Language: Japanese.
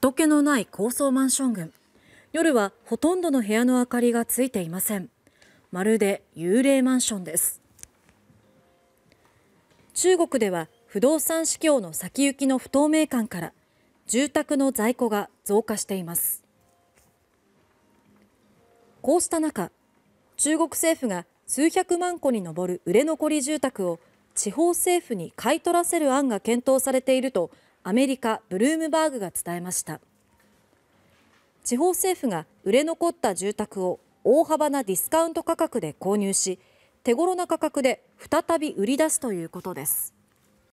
人気のない高層マンション群夜はほとんどの部屋の明かりがついていませんまるで幽霊マンションです中国では不動産市況の先行きの不透明感から住宅の在庫が増加していますこうした中中国政府が数百万戸に上る売れ残り住宅を地方政府に買い取らせる案が検討されているとアメリカ・ブルームバーグが伝えました地方政府が売れ残った住宅を大幅なディスカウント価格で購入し手頃な価格で再び売り出すということです。